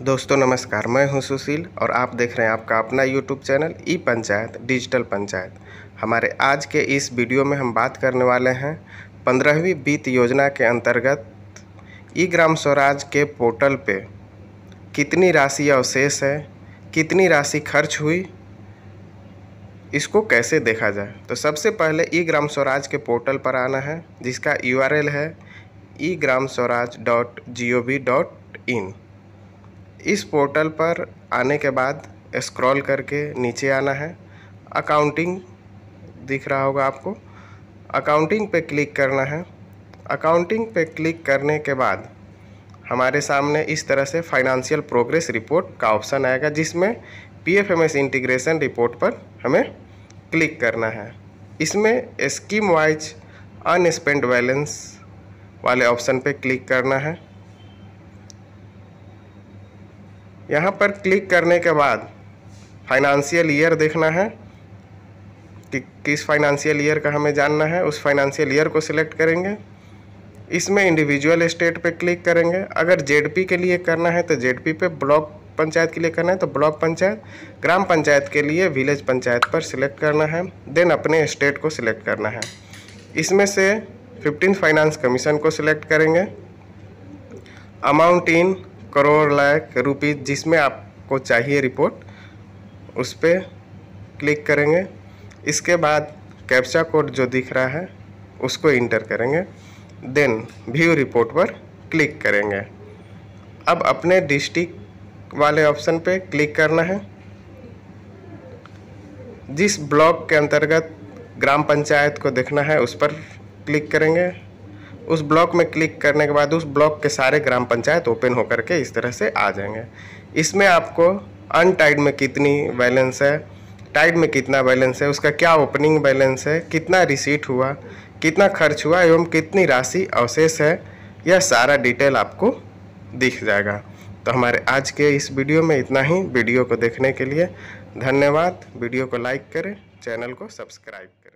दोस्तों नमस्कार मैं हूं सुशील और आप देख रहे हैं आपका अपना YouTube channel e panchayat digital panchayat हमारे आज के इस वीडियो में हम बात करने वाले हैं पंद्रहवीं वित्त योजना के अंतर्गत ई ग्राम स्वराज के पोर्टल पे कितनी राशि अवशेष है कितनी राशि खर्च हुई इसको कैसे देखा जाए तो सबसे पहले ई ग्राम स्वराज के पोर्टल पर आना है जिसका यू है e e Gram Swaraj dot G O V dot in इस पोर्टल पर आने के बाद स्क्रॉल करके नीचे आना है अकाउंटिंग दिख रहा होगा आपको अकाउंटिंग पे क्लिक करना है अकाउंटिंग पे क्लिक करने के बाद हमारे सामने इस तरह से फाइनेंशियल प्रोग्रेस रिपोर्ट का ऑप्शन आएगा जिसमें P F M S integration report पर हमें क्लिक करना है इसमें स्कीम वाइज अनस्पेंड बैलेंस वाले ऑप्शन पे क्लिक करना है यहाँ पर क्लिक करने के बाद फाइनेंशियल ईयर देखना है कि किस फाइनेंशियल ईयर का हमें जानना है उस फाइनेंशियल ईयर को सिलेक्ट करेंगे इसमें इंडिविजुअल स्टेट पे क्लिक करेंगे अगर जेडपी के लिए करना है तो जेडपी पे ब्लॉक पंचायत के लिए करना है तो ब्लॉक पंचायत ग्राम पंचायत के लिए विलेज पंचायत पर सिलेक्ट करना है देन अपने स्टेट को सिलेक्ट करना है इसमें से फिफ्टीन फाइनेंस कमीशन को सिलेक्ट करेंगे amount in crore lakh rupees जिसमें आपको चाहिए रिपोर्ट उस पर क्लिक करेंगे इसके बाद कैप्चा कोड जो दिख रहा है उसको इंटर करेंगे देन व्यू रिपोर्ट पर क्लिक करेंगे अब अपने डिस्ट्रिक्ट वाले ऑप्शन पे क्लिक करना है जिस ब्लॉक के अंतर्गत ग्राम पंचायत को देखना है उस पर क्लिक करेंगे उस ब्लॉक में क्लिक करने के बाद उस ब्लॉक के सारे ग्राम पंचायत ओपन होकर के इस तरह से आ जाएंगे इसमें आपको अनटाइड में कितनी बैलेंस है टाइड में कितना बैलेंस है उसका क्या ओपनिंग बैलेंस है कितना रिसीट हुआ कितना खर्च हुआ एवं कितनी राशि अवशेष है यह सारा डिटेल आपको दिख जाएगा तो हमारे आज के इस वीडियो में इतना ही वीडियो को देखने के लिए धन्यवाद वीडियो को लाइक करें चैनल को सब्सक्राइब करें